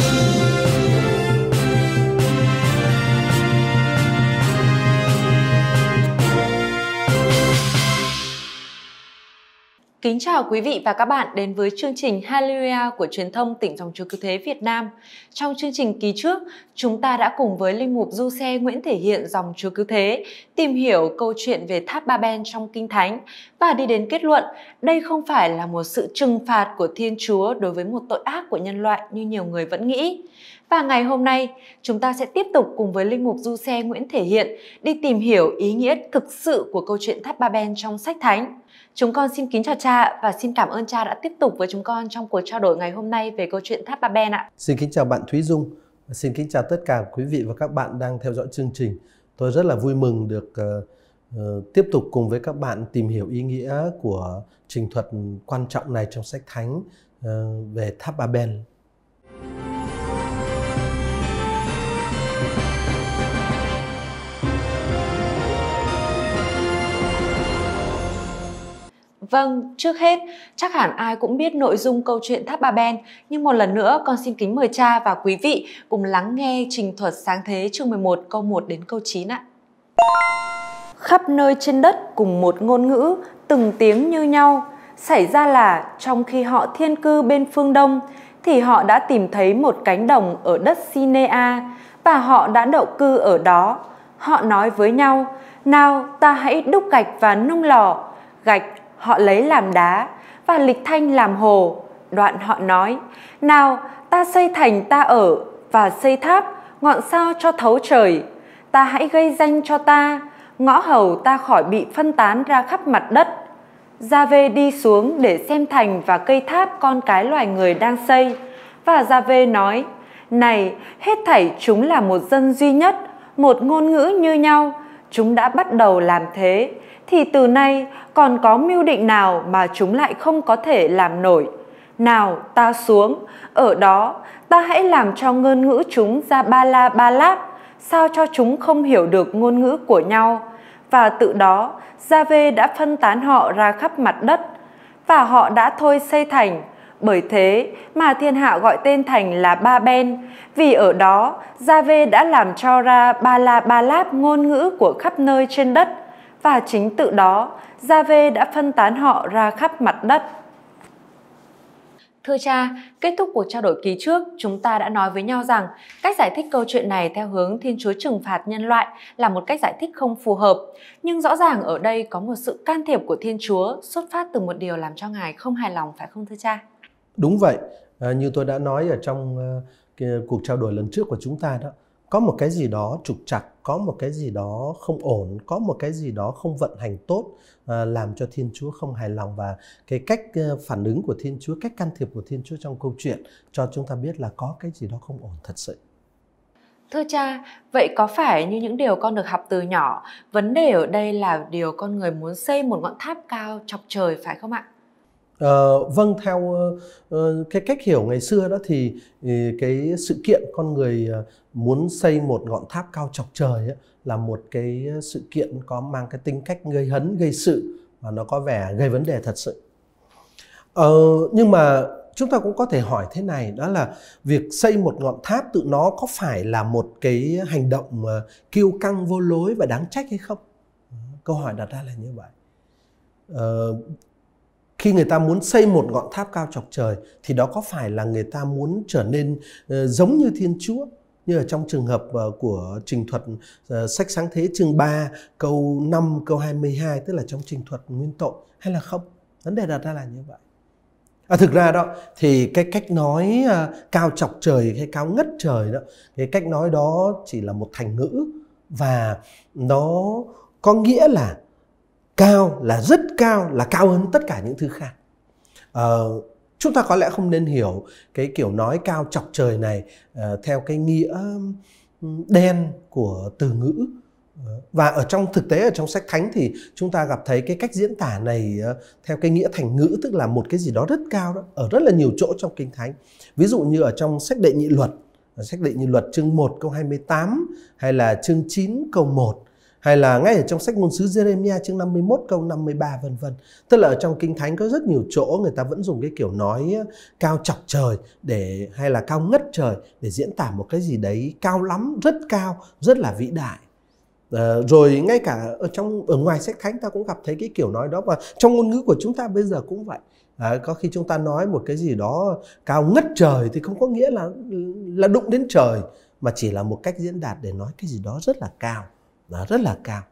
Thank you. Kính chào quý vị và các bạn đến với chương trình Hallelujah của truyền thông tỉnh dòng chúa cứu thế Việt Nam. Trong chương trình kỳ trước, chúng ta đã cùng với linh mục du xe Nguyễn Thể Hiện dòng chúa cứu thế tìm hiểu câu chuyện về tháp Ba Ben trong Kinh Thánh và đi đến kết luận đây không phải là một sự trừng phạt của Thiên Chúa đối với một tội ác của nhân loại như nhiều người vẫn nghĩ. Và ngày hôm nay, chúng ta sẽ tiếp tục cùng với Linh Mục Du Xe Nguyễn Thể Hiện đi tìm hiểu ý nghĩa thực sự của câu chuyện Tháp Ba Ben trong sách Thánh. Chúng con xin kính chào cha và xin cảm ơn cha đã tiếp tục với chúng con trong cuộc trao đổi ngày hôm nay về câu chuyện Tháp Ba Ben ạ. Xin kính chào bạn Thúy Dung và xin kính chào tất cả quý vị và các bạn đang theo dõi chương trình. Tôi rất là vui mừng được uh, tiếp tục cùng với các bạn tìm hiểu ý nghĩa của trình thuật quan trọng này trong sách thánh uh, về Tháp Ba Ben. Vâng, trước hết, chắc hẳn ai cũng biết nội dung câu chuyện Tháp ba Ben, nhưng một lần nữa con xin kính mời cha và quý vị cùng lắng nghe trình thuật sáng thế chương 11 câu 1 đến câu 9 ạ. Khắp nơi trên đất cùng một ngôn ngữ, từng tiếng như nhau, xảy ra là trong khi họ thiên cư bên phương Đông, thì họ đã tìm thấy một cánh đồng ở đất Sinea và họ đã đậu cư ở đó. Họ nói với nhau, nào ta hãy đúc gạch và nung lò, gạch họ lấy làm đá và lịch thanh làm hồ. Đoạn họ nói, nào ta xây thành ta ở và xây tháp, ngọn sao cho thấu trời. Ta hãy gây danh cho ta, ngõ hầu ta khỏi bị phân tán ra khắp mặt đất. Ra Vê đi xuống để xem thành và cây tháp con cái loài người đang xây. Và ra Vê nói, này, hết thảy chúng là một dân duy nhất, một ngôn ngữ như nhau. Chúng đã bắt đầu làm thế, thì từ nay còn có mưu định nào mà chúng lại không có thể làm nổi. Nào ta xuống, ở đó ta hãy làm cho ngôn ngữ chúng ra ba la ba láp, sao cho chúng không hiểu được ngôn ngữ của nhau. Và tự đó, Gia Vê đã phân tán họ ra khắp mặt đất, và họ đã thôi xây thành. Bởi thế mà thiên hạ gọi tên thành là Ba Ben, vì ở đó Gia Vê đã làm cho ra Ba La Ba Láp ngôn ngữ của khắp nơi trên đất và chính tự đó, Gia-vê đã phân tán họ ra khắp mặt đất. Thưa cha, kết thúc cuộc trao đổi ký trước, chúng ta đã nói với nhau rằng cách giải thích câu chuyện này theo hướng Thiên Chúa trừng phạt nhân loại là một cách giải thích không phù hợp. Nhưng rõ ràng ở đây có một sự can thiệp của Thiên Chúa xuất phát từ một điều làm cho Ngài không hài lòng phải không thưa cha? Đúng vậy, à, như tôi đã nói ở trong uh, cuộc trao đổi lần trước của chúng ta đó, có một cái gì đó trục trặc có một cái gì đó không ổn có một cái gì đó không vận hành tốt ờ, làm cho thiên chúa không hài lòng và cái cách ờ, phản ứng của thiên chúa cách can thiệp của thiên chúa trong câu chuyện cho chúng ta biết là có cái gì đó không ổn thật sự Thưa cha, vậy có phải như những điều con được học từ nhỏ, vấn đề ở đây là điều con người muốn xây một ngọn tháp cao chọc trời phải không ạ? Uh, vâng theo uh, cái cách hiểu ngày xưa đó thì ừ, cái sự kiện con người muốn xây một ngọn tháp cao chọc trời ấy, là một cái sự kiện có mang cái tính cách gây hấn gây sự và nó có vẻ gây vấn đề thật sự uh, nhưng mà chúng ta cũng có thể hỏi thế này đó là việc xây một ngọn tháp tự nó có phải là một cái hành động uh, kiêu căng vô lối và đáng trách hay không câu hỏi đặt ra là như vậy Uh, khi người ta muốn xây một ngọn tháp cao chọc trời thì đó có phải là người ta muốn trở nên ờ, giống như thiên chúa như ở trong trường hợp ờ, của trình thuật ờ, sách sáng thế chương 3 câu 5 câu 22 tức là trong trình thuật nguyên tội hay là không vấn đề đặt ra là như vậy À, thực ra đó thì cái cách nói à, cao chọc trời hay cao ngất trời đó cái cách nói đó chỉ là một thành ngữ và nó có nghĩa là cao là rất cao là cao hơn tất cả những thứ khác ờ, chúng ta có lẽ không nên hiểu cái kiểu nói cao chọc trời này uh, theo cái nghĩa đen của từ ngữ ờ, và ở trong thực tế ở trong sách thánh thì chúng ta gặp thấy cái cách diễn tả này ờ, theo cái nghĩa thành ngữ tức là một cái gì đó rất cao đó ở rất là nhiều chỗ trong kinh thánh ví dụ như ở trong sách đệ nhị luật sách đệ nhị luật chương 1 câu 28 hay là chương 9 câu 1 hay là ngay ở trong sách ngôn sứ Jeremia chương 51 câu 53 vân vân. Tức là ở trong kinh thánh có rất nhiều chỗ người ta vẫn dùng cái kiểu nói cao chọc trời để hay là cao ngất trời để diễn tả một cái gì đấy cao lắm, rất cao, rất là vĩ đại. À, rồi ngay cả ở trong ở ngoài sách thánh ta cũng gặp thấy cái kiểu nói đó và trong ngôn ngữ của chúng ta bây giờ cũng vậy à, có khi chúng ta nói một cái gì đó cao ngất trời thì không có nghĩa là là đụng đến trời mà chỉ là một cách diễn đạt để nói cái gì đó rất là cao nó rất là cao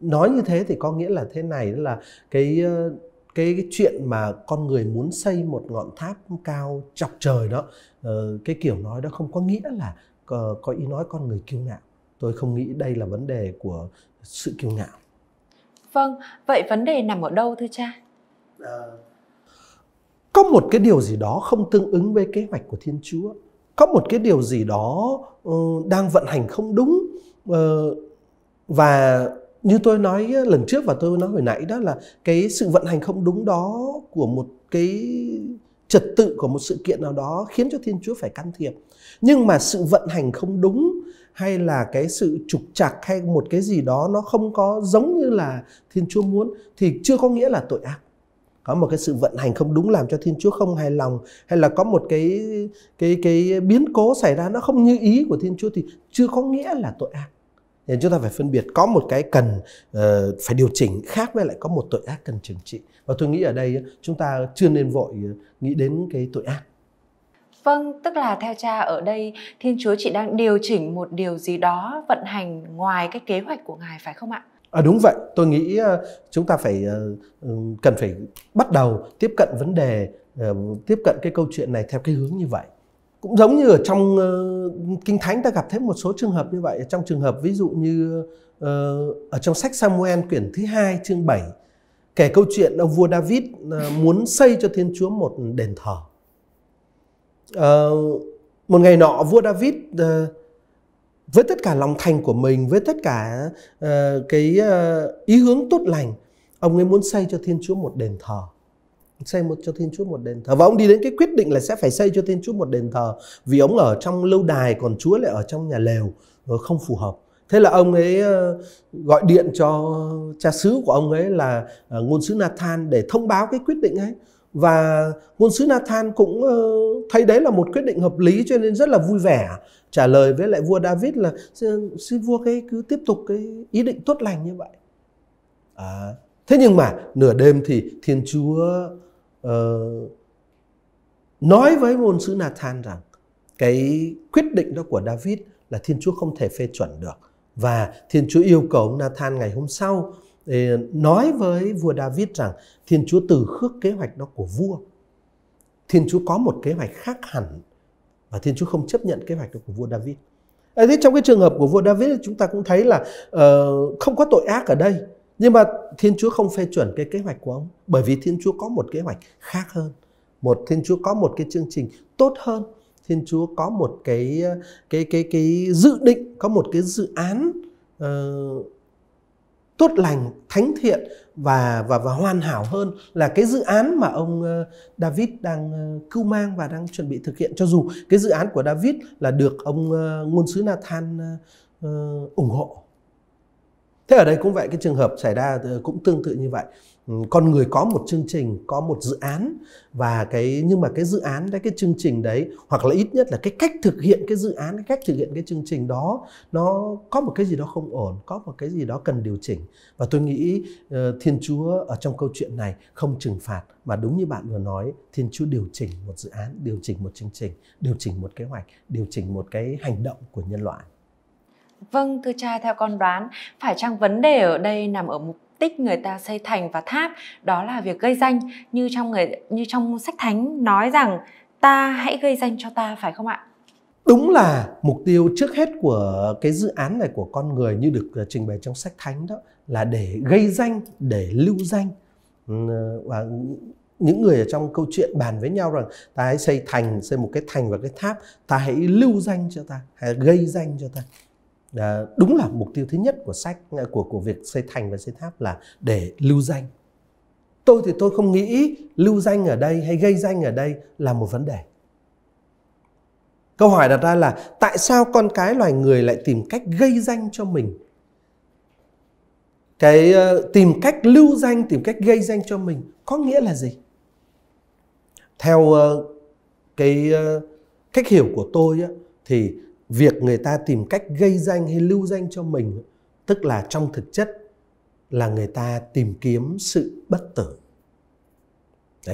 nói như thế thì có nghĩa là thế này là cái ờ, cái, cái chuyện mà con người muốn xây một ngọn tháp cao chọc trời đó ờ, cái kiểu nói đó không có nghĩa là có, có ý nói con người kiêu ngạo tôi không nghĩ đây là vấn đề của sự kiêu ngạo vâng vậy vấn đề nằm ở đâu thưa cha à, có một cái điều gì đó không tương ứng với kế hoạch của thiên chúa có một cái điều gì đó uh, đang vận hành không đúng uh, và như tôi nói lần trước và tôi nói hồi nãy đó là cái sự vận hành không đúng đó của một cái trật tự của một sự kiện nào đó khiến cho thiên chúa phải can thiệp nhưng mà sự vận hành không đúng hay là cái sự trục trặc hay một cái gì đó nó không có giống như là thiên chúa muốn thì chưa có nghĩa là tội ác có một cái sự vận hành không đúng làm cho thiên chúa không hài lòng hay là có một cái cái cái biến cố xảy ra nó không như ý của thiên chúa thì chưa có nghĩa là tội ác nên chúng ta phải phân biệt có một cái cần uh, phải điều chỉnh khác với lại có một tội ác cần trừng trị và tôi nghĩ ở đây chúng ta chưa nên vội ờ, nghĩ đến cái tội ác Vâng, tức là theo cha ở đây Thiên Chúa chỉ đang điều chỉnh một điều gì đó vận hành ngoài cái kế hoạch của Ngài phải không ạ? À, đúng vậy, tôi nghĩ ờ, chúng ta phải ừ, cần phải bắt đầu tiếp cận vấn đề tiếp cận cái câu chuyện này theo cái hướng như vậy cũng giống như ở trong uh, kinh thánh ta gặp thấy một số trường hợp như vậy trong trường hợp ví dụ như uh, ở trong sách Samuel quyển thứ hai chương 7 kể câu chuyện ông vua David uh, muốn xây cho Thiên Chúa một đền thờ uh, một ngày nọ vua David uh, với tất cả lòng thành của mình với tất cả uh, cái uh, ý hướng tốt lành ông ấy muốn xây cho Thiên Chúa một đền thờ xây một cho Thiên Chúa một đền thờ và ông đi đến cái quyết định là sẽ phải xây cho Thiên Chúa một đền thờ vì ông ở trong lâu đài còn Chúa lại ở trong nhà lều ờ, không phù hợp thế là ông ấy ờ, gọi điện cho cha xứ của ông ấy là ờ, ngôn sứ Nathan để thông báo cái quyết định ấy và ngôn sứ Nathan cũng thấy đấy là một quyết định hợp lý cho nên rất là vui vẻ trả lời với lại vua David là xin vua cái cứ tiếp tục cái ý định tốt lành như vậy à, thế nhưng mà nửa đêm thì Thiên Chúa uh, nói với ngôn sứ Nathan rằng cái quyết định đó của David là Thiên Chúa không thể phê chuẩn được và Thiên Chúa yêu cầu ông Nathan ngày hôm sau ờ, nói với vua David rằng Thiên Chúa từ khước kế hoạch đó của vua. Thiên Chúa có một kế hoạch khác hẳn và Thiên Chúa không chấp nhận kế hoạch đó của vua David. À, thế trong cái trường hợp của vua David chúng ta cũng thấy là uh, không có tội ác ở đây nhưng mà Thiên Chúa không phê chuẩn cái kế hoạch của ông bởi vì Thiên Chúa có một kế hoạch khác hơn. Một Thiên Chúa có một cái chương trình tốt hơn. Thiên Chúa có một cái cái cái cái dự định, có một cái dự án uh, tốt lành, thánh thiện và và và hoàn hảo hơn là cái dự án mà ông ờ, David đang ờ, cưu mang và đang chuẩn bị thực hiện cho dù cái dự án của David là được ông ngôn sứ Nathan ủng hộ Thế ở đây cũng vậy, cái trường hợp xảy ra ờ, cũng tương tự như vậy. Ừ, con người có một chương trình, có một dự án và cái nhưng mà cái dự án đấy, cái chương trình đấy hoặc là ít nhất là cái cách thực hiện cái dự án, cái cách thực hiện cái chương trình đó nó có một cái gì đó không ổn, có một cái gì đó cần điều chỉnh. Và tôi nghĩ ờ, Thiên Chúa ở trong câu chuyện này không trừng phạt mà đúng như bạn vừa nói, Thiên Chúa điều chỉnh một dự án, điều chỉnh một chương trình, điều chỉnh một kế hoạch, điều chỉnh một cái hành động của nhân loại. Vâng, thưa cha, theo con đoán, phải chăng vấn đề ở đây nằm ở mục tích người ta xây thành và tháp, đó là việc gây danh như trong người như trong sách thánh nói rằng ta hãy gây danh cho ta phải không ạ? Đúng là mục tiêu trước hết của cái dự án này của con người như được ờ, trình bày trong sách thánh đó là để gây danh, để lưu danh. Ừ, và những người ở trong câu chuyện bàn với nhau rằng ta hãy xây thành, xây một cái thành và cái tháp, ta hãy lưu danh cho ta, hãy gây danh cho ta à, đúng là mục tiêu thứ nhất của sách ờ, của của việc xây thành và xây tháp là để lưu danh tôi thì tôi không nghĩ lưu danh ở đây hay gây danh ở đây là một vấn đề câu hỏi đặt ra là tại sao con cái loài người lại tìm cách gây danh cho mình cái uh, tìm cách lưu danh tìm cách gây danh cho mình có nghĩa là gì theo uh, cái uh, cách hiểu của tôi á, thì việc người ta tìm cách gây danh hay lưu danh cho mình tức là trong thực chất là người ta tìm kiếm sự bất tử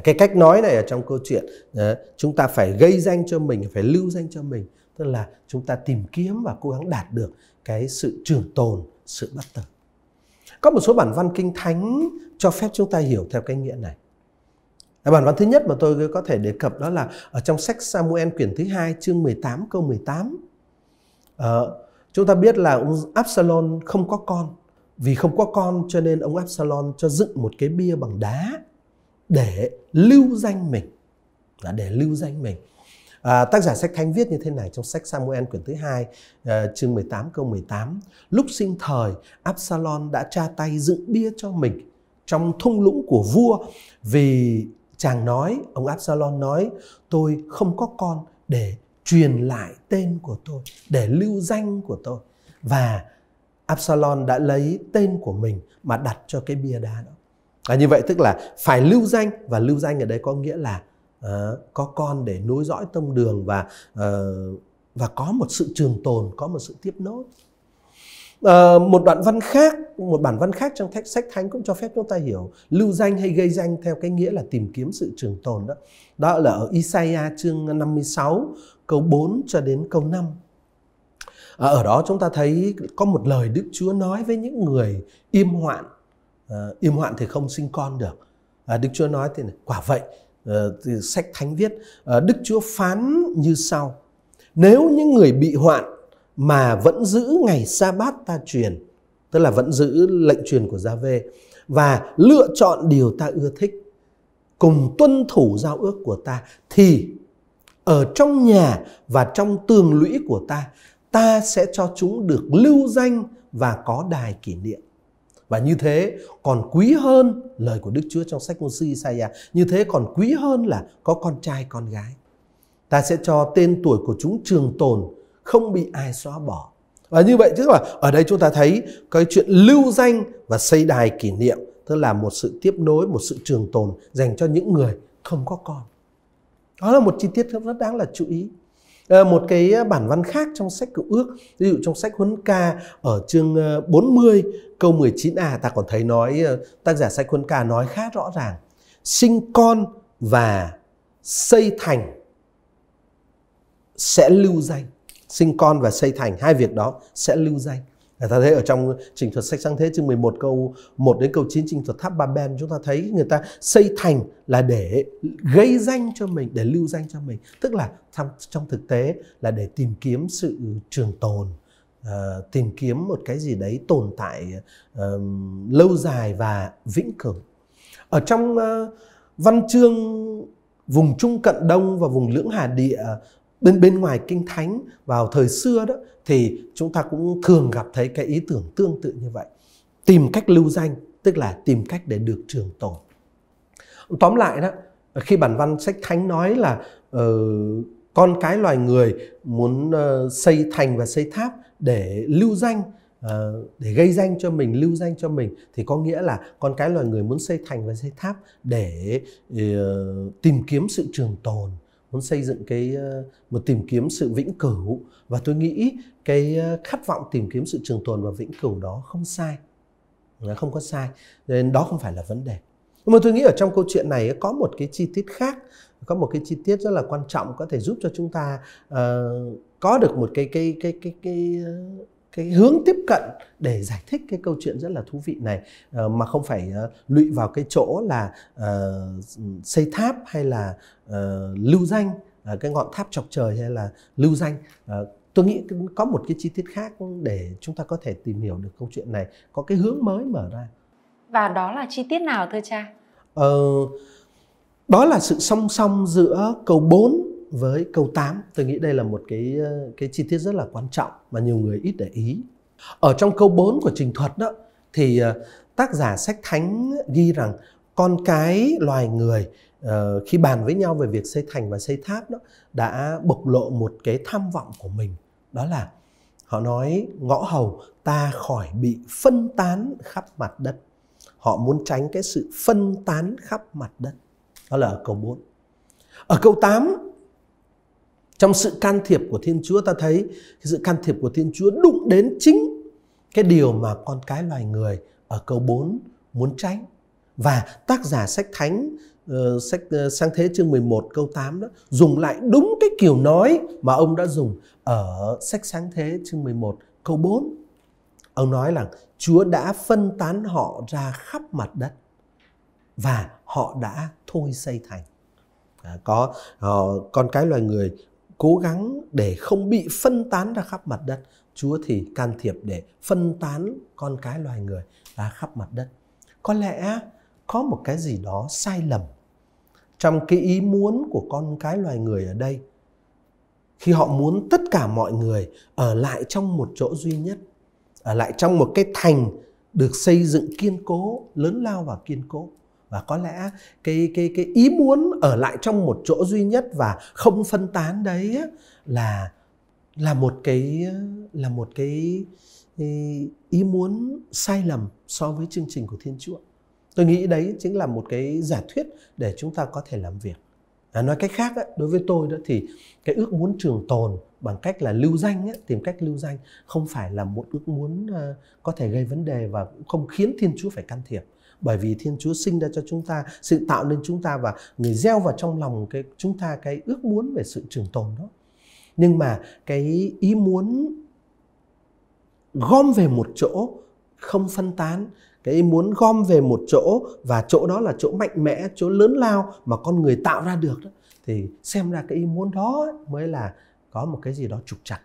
cái cách nói này ở trong câu chuyện ờ, chúng ta phải gây danh cho mình phải lưu danh cho mình tức là chúng ta tìm kiếm và cố gắng đạt được cái sự trường tồn sự bất tử có một số bản văn kinh thánh cho phép chúng ta hiểu theo cái nghĩa này Bản văn thứ nhất mà tôi có thể đề cập đó là ở trong sách Samuel quyển thứ hai chương 18 câu 18 À, chúng ta biết là ông Absalom không có con. Vì không có con cho nên ông Absalom cho dựng một cái bia bằng đá để lưu danh mình. là để lưu danh mình. À, tác giả sách Thánh viết như thế này trong sách Samuel quyển thứ hai à, chương 18 câu 18. Lúc sinh thời, Absalom đã tra tay dựng bia cho mình trong thung lũng của vua vì chàng nói, ông Absalom nói, tôi không có con để truyền lại tên của tôi để lưu danh của tôi và Absalom đã lấy tên của mình mà đặt cho cái bia đá đó. À, như vậy tức là phải lưu danh và lưu danh ở đây có nghĩa là uh, có con để nối dõi tông đường và uh, và có một sự trường tồn, có một sự tiếp nối. Ờ, một đoạn văn khác, một bản văn khác trong sách sách thánh cũng cho phép chúng ta hiểu lưu danh hay gây danh theo cái nghĩa là tìm kiếm sự trường tồn đó. Đó là ở Isaiah chương 56 câu 4 cho đến câu 5. Ờ, ở đó chúng ta thấy có một lời Đức Chúa nói với những người im hoạn. Ờ, im hoạn thì không sinh con được. À, Đức Chúa nói thì này, quả vậy, thì sách thánh viết Đức Chúa phán như sau: Nếu những người bị hoạn mà vẫn giữ ngày sa bát ta truyền tức là vẫn giữ lệnh truyền của gia vê và lựa chọn điều ta ưa thích cùng tuân thủ giao ước của ta thì ở trong nhà và trong tường lũy của ta ta sẽ cho chúng được lưu danh và có đài kỷ niệm và như thế còn quý hơn lời của Đức Chúa trong sách ngôn sư Isaiah, như thế còn quý hơn là có con trai con gái. Ta sẽ cho tên tuổi của chúng trường tồn không bị ai xóa bỏ và như vậy tức là ở đây chúng ta thấy cái chuyện lưu danh và xây đài kỷ niệm tức là một sự tiếp nối một sự trường tồn dành cho những người không có con đó là một chi tiết rất đáng là chú ý ờ, một cái ờ, bản văn khác trong sách cựu ước ví dụ trong sách huấn ca ở chương 40 ờ, câu 19a ta còn thấy nói tác giả sách huấn ca nói khá rõ ràng sinh con và xây thành sẽ lưu danh sinh con và xây thành hai việc đó sẽ lưu danh người ta thấy ở trong trình thuật sách sáng thế chương 11 câu 1 đến câu 9 trình thuật tháp ba ben chúng ta thấy người ta xây thành là để gây danh cho mình để lưu danh cho mình tức là trong, trong thực tế là để tìm kiếm sự trường tồn uh, tìm kiếm một cái gì đấy tồn tại uh, lâu dài và vĩnh cửu ở trong uh, văn chương vùng trung cận đông và vùng lưỡng hà địa bên bên ngoài kinh thánh vào thời xưa đó thì chúng ta cũng thường gặp thấy cái ý tưởng tương tự như vậy tìm cách lưu danh tức là tìm cách để được trường tồn tóm lại đó khi bản văn sách thánh nói là uh, con cái loài người muốn uh, xây thành và xây tháp để lưu danh uh, để gây danh cho mình lưu danh cho mình thì có nghĩa là con cái loài người muốn xây thành và xây tháp để uh, tìm kiếm sự trường tồn muốn xây dựng cái ờ, một tìm kiếm sự vĩnh cửu và tôi nghĩ cái ờ, khát vọng tìm kiếm sự trường tồn và vĩnh cửu đó không sai không có sai nên đó không phải là vấn đề nhưng mà tôi nghĩ ở trong câu chuyện này có một cái chi tiết khác có một cái chi tiết rất là quan trọng có thể giúp cho chúng ta uh, có được một cái cái cái cái cái cái hướng tiếp cận để giải thích cái câu chuyện rất là thú vị này ờ, mà không phải ờ, lụy vào cái chỗ là uh, xây tháp hay là uh, lưu danh uh, cái ngọn tháp chọc trời hay là lưu danh uh, tôi nghĩ có một cái chi tiết khác để chúng ta có thể tìm hiểu được câu chuyện này có cái hướng mới mở ra và đó là chi tiết nào thưa cha ờ, đó là sự song song giữa cầu 4 với câu 8, tôi nghĩ đây là một cái ờ, cái chi tiết rất là quan trọng mà nhiều người ít để ý. Ở trong câu 4 của trình thuật đó thì ờ, tác giả sách thánh ghi rằng con cái loài người ờ, khi bàn với nhau về việc xây thành và xây tháp đó đã bộc lộ một cái tham vọng của mình đó là họ nói ngõ hầu ta khỏi bị phân tán khắp mặt đất họ muốn tránh cái sự phân tán khắp mặt đất đó là ở câu 4 ở câu 8 trong sự can thiệp của thiên chúa ta thấy cái sự can thiệp của thiên chúa đụng đến chính cái điều mà con cái loài người ở câu 4 muốn tránh và tác giả sách thánh uh, sách uh, sáng thế chương 11 câu 8 đó dùng lại đúng cái kiểu nói mà ông đã dùng ở sách sáng thế chương 11 câu 4 ông nói là Chúa đã phân tán họ ra khắp mặt đất và họ đã thôi xây thành à, có họ, ờ, con cái loài người cố gắng để không bị phân tán ra khắp mặt đất chúa thì can thiệp để phân tán con cái loài người ra khắp mặt đất có lẽ có một cái gì đó sai lầm trong cái ý muốn của con cái loài người ở đây khi họ muốn tất cả mọi người ở lại trong một chỗ duy nhất ở lại trong một cái thành được xây dựng kiên cố lớn lao và kiên cố và có lẽ cái cái cái ý muốn ở lại trong một chỗ duy nhất và không phân tán đấy là là một cái là một cái ý muốn sai lầm so với chương trình của Thiên Chúa. Tôi nghĩ đấy chính là một cái giả thuyết để chúng ta có thể làm việc. À, nói cách khác đối với tôi đó thì cái ước muốn trường tồn bằng cách là lưu danh tìm cách lưu danh không phải là một ước muốn ờ, có thể gây vấn đề và cũng không khiến thiên chúa phải can thiệp bởi vì Thiên Chúa sinh ra cho chúng ta sự tạo nên chúng ta và người gieo vào trong lòng cái chúng ta cái ước muốn về sự trường tồn đó nhưng mà cái ý muốn gom về một chỗ không phân tán cái ý muốn gom về một chỗ và chỗ đó là chỗ mạnh mẽ chỗ lớn lao mà con người tạo ra được đó thì xem ra cái ý muốn đó mới là có một cái gì đó trục chặt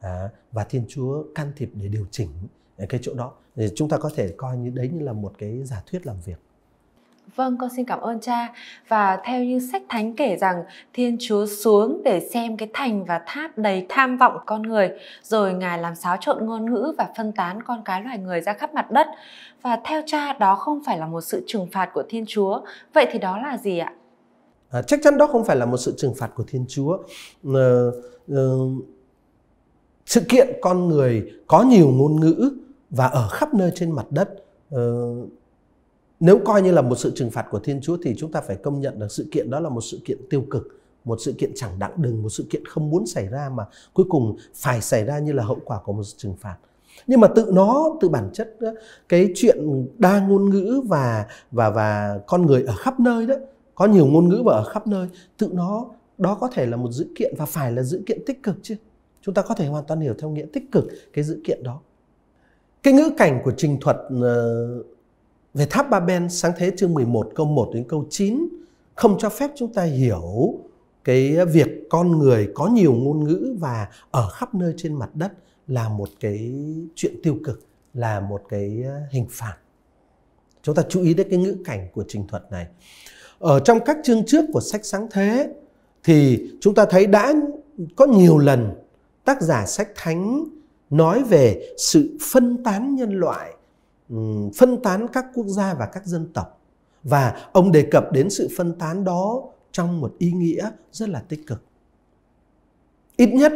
à, và thiên chúa can thiệp để điều chỉnh cái chỗ đó thì chúng ta có thể coi như đấy như là một cái giả thuyết làm việc Vâng, con xin cảm ơn cha. Và theo như sách thánh kể rằng Thiên Chúa xuống để xem cái thành và tháp đầy tham vọng con người, rồi Ngài làm xáo trộn ngôn ngữ và phân tán con cái loài người ra khắp mặt đất. Và theo cha đó không phải là một sự trừng phạt của Thiên Chúa. Vậy thì đó là gì ạ? À, chắc chắn đó không phải là một sự trừng phạt của Thiên Chúa. À, à, sự kiện con người có nhiều ngôn ngữ và ở khắp nơi trên mặt đất ờ, nếu coi như là một sự trừng phạt của Thiên Chúa thì chúng ta phải công nhận được sự kiện đó là một sự kiện tiêu cực một sự kiện chẳng đặng đừng một sự kiện không muốn xảy ra mà cuối cùng phải xảy ra như là hậu quả của một sự trừng phạt nhưng mà tự nó tự bản chất đó, cái chuyện đa ngôn ngữ và và và con người ở khắp nơi đó có nhiều ngôn ngữ và ở khắp nơi tự nó đó có thể là một dữ kiện và phải là dữ kiện tích cực chứ chúng ta có thể hoàn toàn hiểu theo nghĩa tích cực cái dữ kiện đó cái ngữ cảnh của trình thuật ờ, về tháp Ba Ben sáng thế chương 11 câu 1 đến câu 9 không cho phép chúng ta hiểu cái việc con người có nhiều ngôn ngữ và ở khắp nơi trên mặt đất là một cái chuyện tiêu cực, là một cái ờ, hình phạt. Chúng ta chú ý đến cái ngữ cảnh của trình thuật này. Ở trong các chương trước của sách sáng thế thì chúng ta thấy đã có nhiều lần tác giả sách thánh nói về sự phân tán nhân loại, ừ, phân tán các quốc gia và các dân tộc. Và ông đề cập đến sự phân tán đó trong một ý nghĩa rất là tích cực. Ít nhất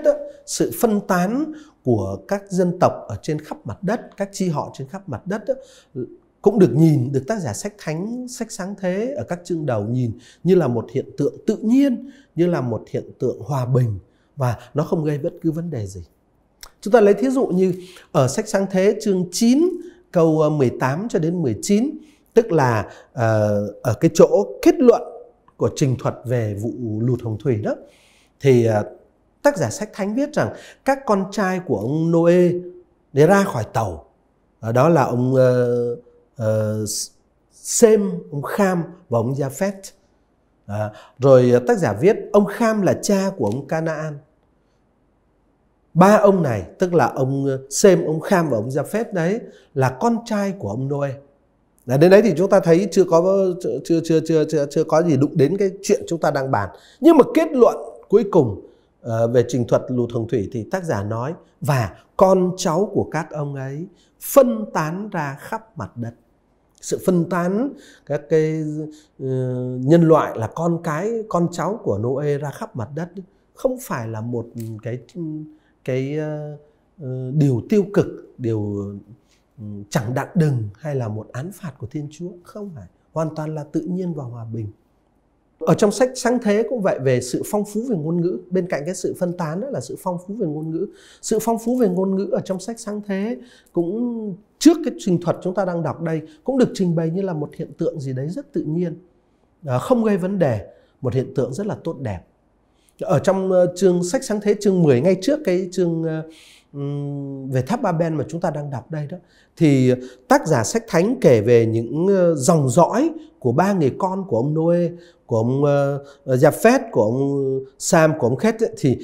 sự phân tán của các dân tộc ở trên khắp mặt đất, các chi họ trên khắp mặt đất cũng được nhìn, được tác giả sách thánh, sách sáng thế ở các chương đầu nhìn như là một hiện tượng tự nhiên, như là một hiện tượng hòa bình và nó không gây bất cứ vấn đề gì. Chúng ta lấy thí dụ như ở sách sáng thế chương 9 câu 18 ờ, cho đến 19 tức là ờ, ở cái chỗ kết luận của trình thuật về vụ lụt hồng thủy đó thì ờ, tác giả sách thánh viết rằng các con trai của ông Noe để ra khỏi tàu đó là ông uh, uh, Sem, ông Kham và ông Japhet. À, rồi tác giả viết ông Kham là cha của ông Canaan ba ông này tức là ông ờ, Sem, ông Kham và ông Gia Phép đấy là con trai của ông Noe. Là đến đấy thì chúng ta thấy chưa có ờ, chưa chưa chưa chưa chưa có gì đụng đến cái chuyện chúng ta đang bàn. Nhưng mà kết luận cuối cùng ờ, về trình thuật lụt hồng thủy thì tác giả nói và con cháu của các ông ấy phân tán ra khắp mặt đất sự phân tán các cái uh, nhân loại là con cái con cháu của Noe ra khắp mặt đất không phải là một cái cái uh, điều tiêu cực điều ừ, chẳng đặng đừng hay là một án phạt của thiên chúa không phải hoàn toàn là tự nhiên và hòa bình ở trong sách sáng thế cũng vậy về sự phong phú về ngôn ngữ bên cạnh cái sự phân tán đó là sự phong phú về ngôn ngữ sự phong phú về ngôn ngữ ở trong sách sáng thế cũng trước cái trình thuật chúng ta đang đọc đây cũng được trình bày như là một hiện tượng gì đấy rất tự nhiên ờ, không gây vấn đề một hiện tượng rất là tốt đẹp ở trong ờ, chương sách sáng thế chương 10 ngay trước cái chương ờ, về tháp ba ben mà chúng ta đang đọc đây đó thì tác giả sách thánh kể về những ờ, dòng dõi của ba người con của ông Noe của ông japhet của ông Sam của ông Khét thì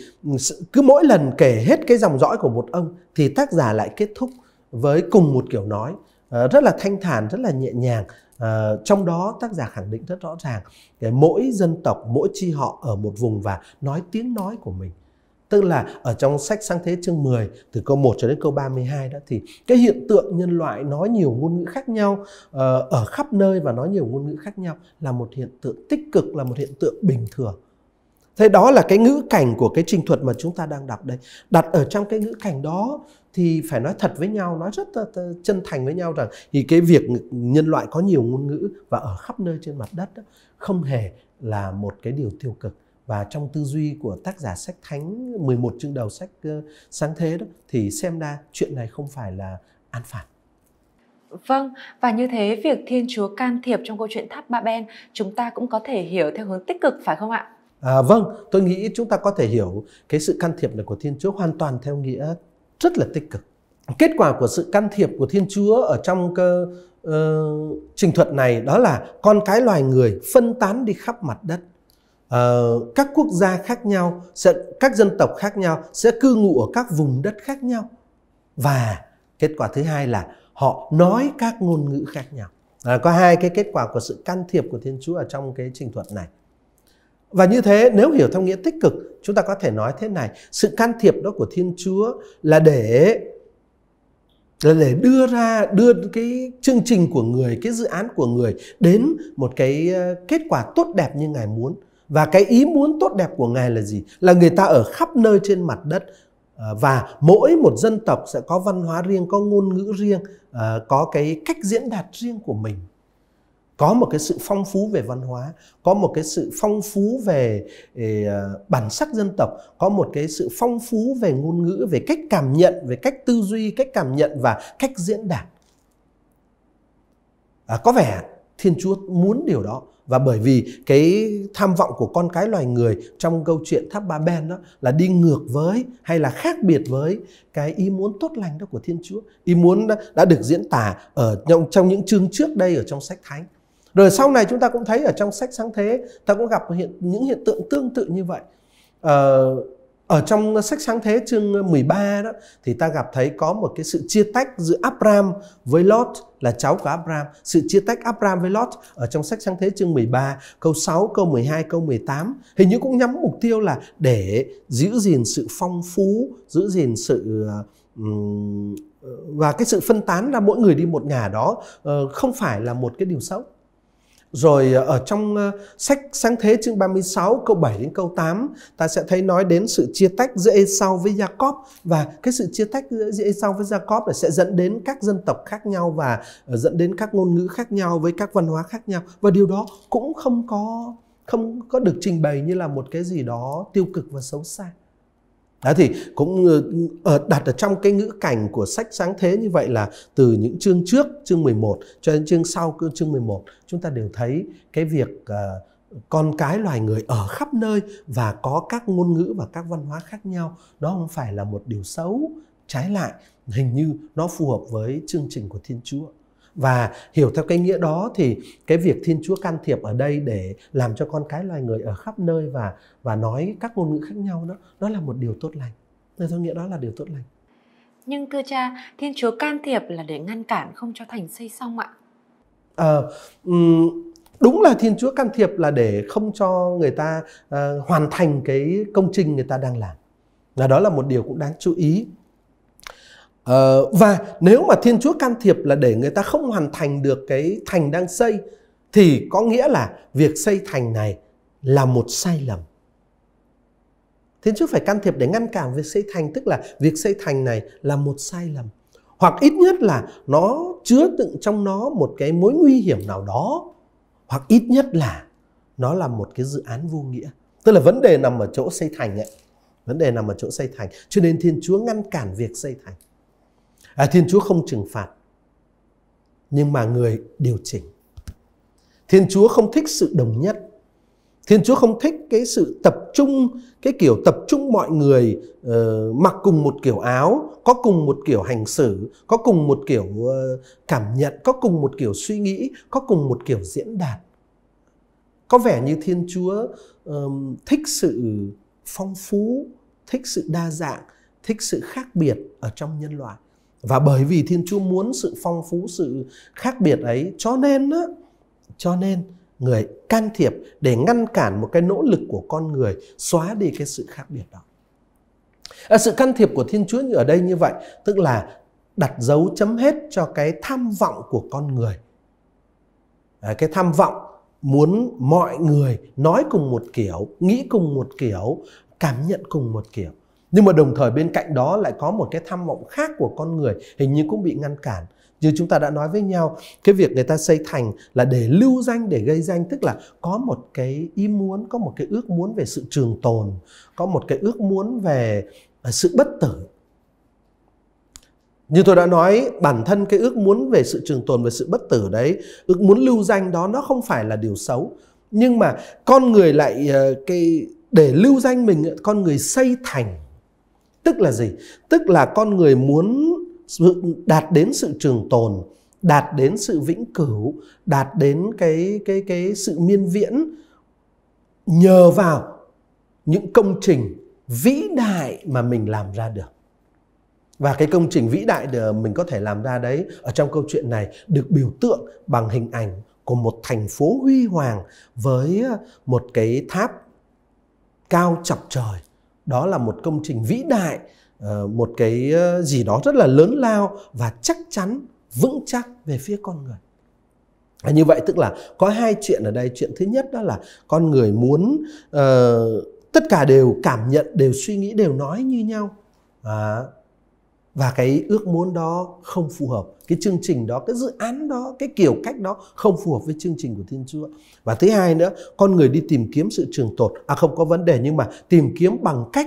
cứ mỗi lần kể hết cái dòng dõi của một ông thì tác giả lại kết thúc với cùng một kiểu nói rất là thanh thản rất là nhẹ nhàng À, trong đó tác giả khẳng định rất rõ ràng cái mỗi dân tộc, mỗi chi họ ở một vùng và nói tiếng nói của mình. Tức là ở trong sách Sáng Thế chương 10 từ câu 1 cho đến câu 32 đó thì cái hiện tượng nhân loại nói nhiều ngôn ngữ khác nhau ờ, ở khắp nơi và nói nhiều ngôn ngữ khác nhau là một hiện tượng tích cực, là một hiện tượng bình thường. Thế đó là cái ngữ cảnh của cái trình thuật mà chúng ta đang đọc đây. Đặt ở trong cái ngữ cảnh đó thì phải nói thật với nhau nói rất chân thành với nhau rằng thì cái việc nhân loại có nhiều ngôn ngữ và ở khắp nơi trên mặt đất đó, không hề là một cái điều tiêu cực và trong tư duy của tác giả sách thánh 11 chương đầu sách uh, sáng thế đó thì xem ra chuyện này không phải là an phản Vâng, và như thế việc Thiên Chúa can thiệp trong câu chuyện Tháp Ba Ben chúng ta cũng có thể hiểu theo hướng tích cực phải không ạ? À, vâng, tôi nghĩ chúng ta có thể hiểu cái sự can thiệp này của Thiên Chúa hoàn toàn theo nghĩa rất là tích cực kết quả của sự can thiệp của thiên chúa ở trong cơ uh, trình thuật này đó là con cái loài người phân tán đi khắp mặt đất uh, các quốc gia khác nhau sẽ các dân tộc khác nhau sẽ cư ngụ ở các vùng đất khác nhau và kết quả thứ hai là họ nói các ngôn ngữ khác nhau à, có hai cái kết quả của sự can thiệp của thiên chúa ở trong cái trình thuật này và như thế nếu hiểu theo nghĩa tích cực chúng ta có thể nói thế này sự can thiệp đó của Thiên Chúa là để là để đưa ra đưa cái chương trình của người cái dự án của người đến một cái ờ, kết quả tốt đẹp như ngài muốn và cái ý muốn tốt đẹp của ngài là gì là người ta ở khắp nơi trên mặt đất ờ, và mỗi một dân tộc sẽ có văn hóa riêng có ngôn ngữ riêng ờ, có cái cách diễn đạt riêng của mình có một cái sự phong phú về văn hóa có một cái sự phong phú về ờ, bản sắc dân tộc có một cái sự phong phú về ngôn ngữ về cách cảm nhận về cách tư duy cách cảm nhận và cách diễn đạt à, có vẻ thiên chúa muốn điều đó và bởi vì cái tham vọng của con cái loài người trong câu chuyện tháp ba ben đó là đi ngược với hay là khác biệt với cái ý muốn tốt lành đó của thiên chúa ý muốn đã, đã được diễn tả ở trong, trong những chương trước đây ở trong sách thánh rồi sau này chúng ta cũng thấy ở trong sách sáng thế, ta cũng gặp hiện những hiện tượng tương tự như vậy. Ờ, ở trong sách sáng thế chương 13 đó thì ta gặp thấy có một cái sự chia tách giữa Abram với Lot là cháu của Abram, sự chia tách Abram với Lot ở trong sách sáng thế chương 13, câu 6, câu 12, câu 18 hình như cũng nhắm mục tiêu là để giữ gìn sự phong phú, giữ gìn sự ờ, và cái sự phân tán là mỗi người đi một ngả đó ờ, không phải là một cái điều xấu rồi ờ, ở trong ờ, sách Sáng Thế chương 36 câu 7 đến câu 8 ta sẽ thấy nói đến sự chia tách giữa Esau với Jacob và cái sự chia tách giữa Esau với Jacob là sẽ dẫn đến các dân tộc khác nhau và ờ, dẫn đến các ngôn ngữ khác nhau với các văn hóa khác nhau và điều đó cũng không có không có được trình bày như là một cái gì đó tiêu cực và xấu xa đó thì cũng ờ, ờ, đặt ở trong cái ngữ cảnh của sách sáng thế như vậy là từ những chương trước chương 11 cho đến chương sau chương 11 chúng ta đều thấy cái việc ờ, con cái loài người ở khắp nơi và có các ngôn ngữ và các văn hóa khác nhau đó không phải là một điều xấu trái lại hình như nó phù hợp với chương trình của Thiên Chúa và hiểu theo cái nghĩa đó thì cái việc thiên chúa can thiệp ở đây để làm cho con cái loài người ở khắp nơi và và nói các ngôn ngữ khác nhau đó đó là một điều tốt lành theo nghĩa đó là điều tốt lành nhưng thưa cha thiên chúa can thiệp là để ngăn cản không cho thành xây xong ạ à, um, đúng là thiên chúa can thiệp là để không cho người ta uh, hoàn thành cái công trình người ta đang làm là đó là một điều cũng đáng chú ý Ờ, và nếu mà Thiên Chúa can thiệp là để người ta không hoàn thành được cái thành đang xây thì có nghĩa là việc xây thành này là một sai lầm. Thiên Chúa phải can thiệp để ngăn cản việc xây thành tức là việc xây thành này là một sai lầm. Hoặc ít nhất là nó chứa đựng trong nó một cái mối nguy hiểm nào đó hoặc ít nhất là nó là một cái dự án vô nghĩa. Tức là vấn đề nằm ở chỗ xây thành ấy. Vấn đề nằm ở chỗ xây thành. Cho nên Thiên Chúa ngăn cản việc xây thành à, Thiên Chúa không trừng phạt nhưng mà người điều chỉnh Thiên Chúa không thích sự đồng nhất Thiên Chúa không thích cái sự tập trung cái kiểu tập trung mọi người uh, mặc cùng một kiểu áo có cùng một kiểu hành xử có cùng một kiểu uh, cảm nhận có cùng một kiểu suy nghĩ có cùng một kiểu diễn đạt có vẻ như Thiên Chúa um, thích sự phong phú thích sự đa dạng thích sự khác biệt ở trong nhân loại và bởi vì thiên chúa muốn sự phong phú sự khác biệt ấy cho nên á cho nên người can thiệp để ngăn cản một cái nỗ lực của con người xóa đi cái sự khác biệt đó à, sự can thiệp của thiên chúa như ở đây như vậy tức là đặt dấu chấm hết cho cái tham vọng của con người à, cái tham vọng muốn mọi người nói cùng một kiểu nghĩ cùng một kiểu cảm nhận cùng một kiểu nhưng mà đồng thời bên cạnh đó lại có một cái tham vọng khác của con người hình như cũng bị ngăn cản như chúng ta đã nói với nhau cái việc người ta xây thành là để lưu danh để gây danh tức là có một cái ý muốn có một cái ước muốn về sự trường tồn có một cái ước muốn về à, sự bất tử như tôi đã nói bản thân cái ước muốn về sự trường tồn về sự bất tử đấy ước muốn lưu danh đó nó không phải là điều xấu nhưng mà con người lại ờ, cái để lưu danh mình con người xây thành Tức là gì? Tức là con người muốn đạt đến sự trường tồn, đạt đến sự vĩnh cửu, đạt đến cái cái cái sự miên viễn nhờ vào những công trình vĩ đại mà mình làm ra được. Và cái công trình vĩ đại để mình có thể làm ra đấy ở trong câu chuyện này được biểu tượng bằng hình ảnh của một thành phố huy hoàng với một cái tháp cao chọc trời đó là một công trình vĩ đại ờ, một cái ờ, gì đó rất là lớn lao và chắc chắn vững chắc về phía con người À, như vậy tức là có hai chuyện ở đây chuyện thứ nhất đó là con người muốn uh, tất cả đều cảm nhận đều suy nghĩ đều nói như nhau à, và cái ước muốn đó không phù hợp cái chương trình đó cái dự án đó cái kiểu cách đó không phù hợp với chương trình của thiên chúa và thứ hai nữa con người đi tìm kiếm sự trường tồn à không có vấn đề nhưng mà tìm kiếm bằng cách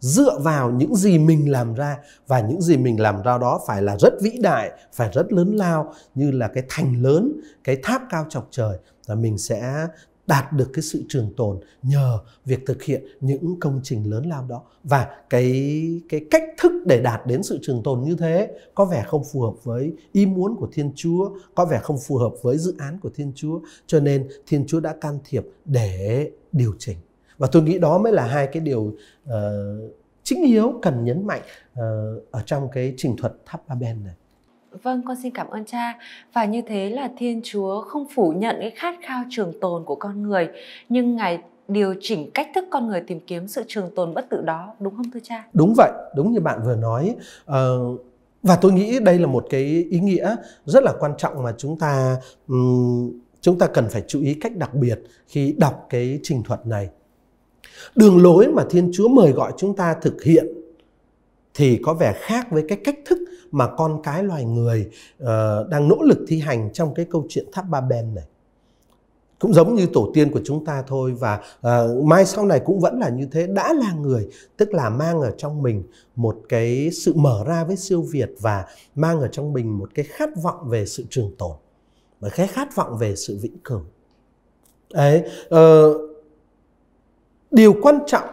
dựa vào những gì mình làm ra và những gì mình làm ra đó phải là rất vĩ đại phải rất lớn lao như là cái thành lớn cái tháp cao chọc trời và mình sẽ đạt được cái sự trường tồn nhờ việc thực hiện những công trình lớn lao đó và cái cái cách thức để đạt đến sự trường tồn như thế có vẻ không phù hợp với ý muốn của Thiên Chúa, có vẻ không phù hợp với dự án của Thiên Chúa, cho nên Thiên Chúa đã can thiệp để điều chỉnh. Và tôi nghĩ đó mới là hai cái điều uh, chính yếu cần nhấn mạnh uh, ở trong cái trình thuật tháp Ba Ben này. Vâng, con xin cảm ơn cha. Và như thế là Thiên Chúa không phủ nhận cái khát khao trường tồn của con người, nhưng Ngài điều chỉnh cách thức con người tìm kiếm sự trường tồn bất tử đó, đúng không thưa cha? Đúng vậy, đúng như bạn vừa nói. Ờ, và tôi nghĩ đây là một cái ý nghĩa rất là quan trọng mà chúng ta chúng ta cần phải chú ý cách đặc biệt khi đọc cái trình thuật này. Đường lối mà Thiên Chúa mời gọi chúng ta thực hiện thì có vẻ khác với cái cách thức mà con cái loài người uh, đang nỗ lực thi hành trong cái câu chuyện tháp ba ben này cũng giống như tổ tiên của chúng ta thôi và uh, mai sau này cũng vẫn là như thế đã là người tức là mang ở trong mình một cái sự mở ra với siêu việt và mang ở trong mình một cái khát vọng về sự trường tồn và cái khát vọng về sự vĩnh cửu đấy uh, điều quan trọng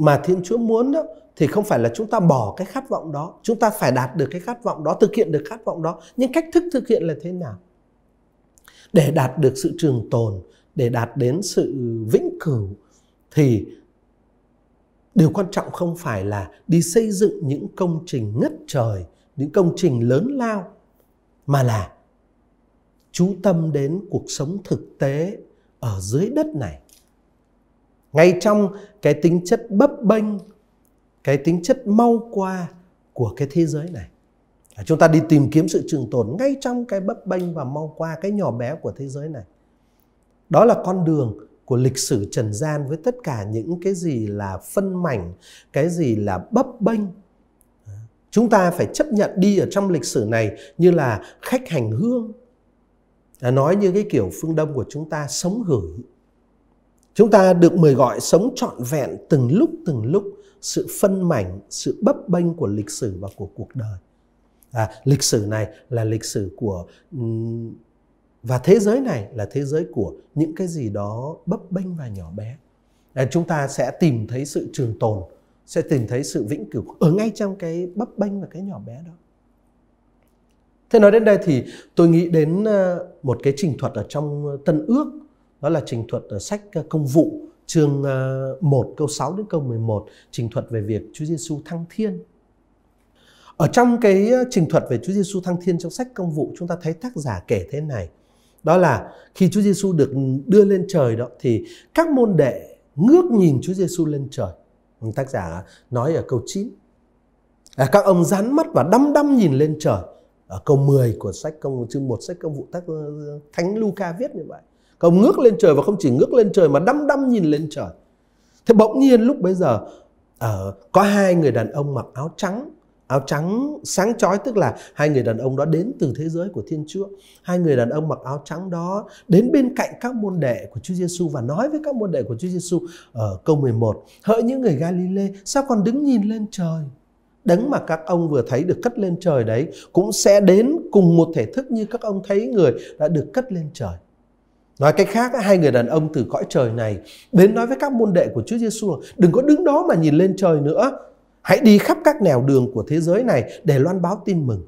mà Thiên Chúa muốn đó thì không phải là chúng ta bỏ cái khát vọng đó, chúng ta phải đạt được cái khát vọng đó, thực hiện được khát vọng đó. Nhưng cách thức thực hiện là thế nào? Để đạt được sự trường tồn, để đạt đến sự vĩnh cửu thì điều quan trọng không phải là đi xây dựng những công trình ngất trời, những công trình lớn lao mà là chú tâm đến cuộc sống thực tế ở dưới đất này ngay trong cái tính chất bấp bênh cái tính chất mau qua của cái thế giới này à, chúng ta đi tìm kiếm sự trường tồn ngay trong cái bấp bênh và mau qua cái nhỏ bé của thế giới này đó là con đường của lịch sử trần gian với tất cả những cái gì là phân mảnh cái gì là bấp bênh à, chúng ta phải chấp nhận đi ở trong lịch sử này như là khách hành hương à, nói như cái kiểu phương đông của chúng ta sống gửi Chúng ta được mời gọi sống trọn vẹn từng lúc từng lúc sự phân mảnh, sự bấp bênh của lịch sử và của cuộc đời. À, lịch sử này là lịch sử của và thế giới này là thế giới của những cái gì đó bấp bênh và nhỏ bé. À, chúng ta sẽ tìm thấy sự trường tồn, sẽ tìm thấy sự vĩnh cửu ở ngay trong cái bấp bênh và cái nhỏ bé đó. Thế nói đến đây thì tôi nghĩ đến ờ, một cái trình thuật ở trong Tân Ước đó là trình thuật ở ờ, sách ờ, công vụ chương 1 ờ, câu 6 đến câu 11 trình thuật về việc Chúa Giêsu thăng thiên. Ở trong cái trình thuật về Chúa Giêsu thăng thiên trong sách công vụ chúng ta thấy tác giả kể thế này. Đó là khi Chúa Giêsu được đưa lên trời đó thì các môn đệ ngước nhìn Chúa Giêsu lên trời. Tác giả nói ở câu 9. À, các ông dán mắt và đăm đăm nhìn lên trời. Ở câu 10 của sách công chương 1 sách công vụ tác thánh Luca viết như vậy Ông ngước lên trời và không chỉ ngước lên trời mà đăm đăm nhìn lên trời. Thế bỗng nhiên lúc bấy giờ ở ờ, có hai người đàn ông mặc áo trắng áo trắng sáng chói tức là hai người đàn ông đó đến từ thế giới của Thiên Chúa. Hai người đàn ông mặc áo trắng đó đến bên cạnh các môn đệ của Chúa Giêsu và nói với các môn đệ của Chúa Giêsu ở ờ, câu 11: "Hỡi những người Galile, sao còn đứng nhìn lên trời? Đấng mà các ông vừa thấy được cất lên trời đấy cũng sẽ đến cùng một thể thức như các ông thấy người đã được cất lên trời." Nói cách khác, hai người đàn ông từ cõi trời này đến nói với các môn đệ của Chúa Giêsu đừng có đứng đó mà nhìn lên trời nữa. Hãy đi khắp các nẻo đường của thế giới này để loan báo tin mừng.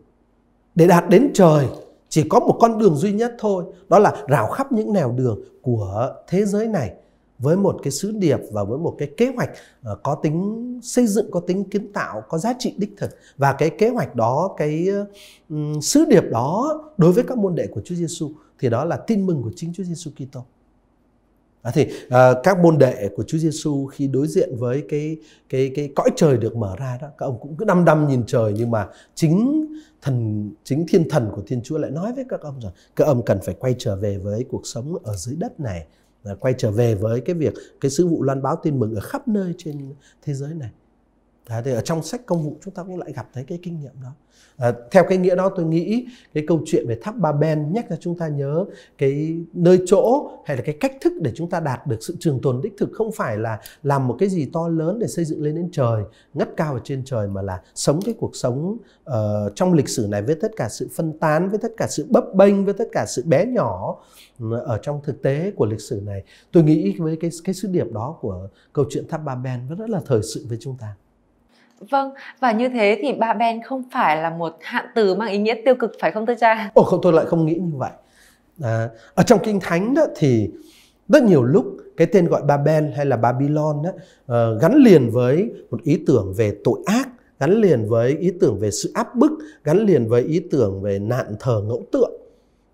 Để đạt đến trời chỉ có một con đường duy nhất thôi, đó là rào khắp những nẻo đường của thế giới này với một cái sứ điệp và với một cái kế hoạch ờ, có tính xây dựng có tính kiến tạo có giá trị đích thực và cái kế hoạch đó cái sứ điệp đó đối với các môn đệ của Chúa Giêsu thì đó là tin mừng của chính Chúa Giêsu Kitô. À, thì à, các môn đệ của Chúa Giêsu khi đối diện với cái cái cái cõi trời được mở ra đó, các ông cũng cứ đăm đăm nhìn trời nhưng mà chính thần chính thiên thần của Thiên Chúa lại nói với các ông rằng các ông cần phải quay trở về với cuộc sống ở dưới đất này quay trở về với cái việc cái sứ vụ loan báo tin mừng ở khắp nơi trên thế giới này Đấy, thì ở trong sách công vụ chúng ta cũng lại gặp thấy cái kinh nghiệm đó. À, theo cái nghĩa đó tôi nghĩ cái câu chuyện về tháp Ba Ben nhắc cho chúng ta nhớ cái nơi chỗ hay là cái cách thức để chúng ta đạt được sự trường tồn đích thực không phải là làm một cái gì to lớn để xây dựng lên đến trời, ngất cao ở trên trời mà là sống cái cuộc sống uh, trong lịch sử này với tất cả sự phân tán, với tất cả sự bấp bênh, với tất cả sự bé nhỏ ừ, ở trong thực tế của lịch sử này. Tôi nghĩ với cái cái sứ điệp đó của câu chuyện tháp Ba Ben rất là thời sự với chúng ta. Vâng, và như thế thì ba ben không phải là một hạn từ mang ý nghĩa tiêu cực phải không thưa cha? Ồ không, tôi lại không nghĩ như vậy. À, ở trong kinh thánh đó thì rất nhiều lúc cái tên gọi ba ben hay là Babylon đó, uh, gắn liền với một ý tưởng về tội ác, gắn liền với ý tưởng về sự áp bức, gắn liền với ý tưởng về nạn thờ ngẫu tượng.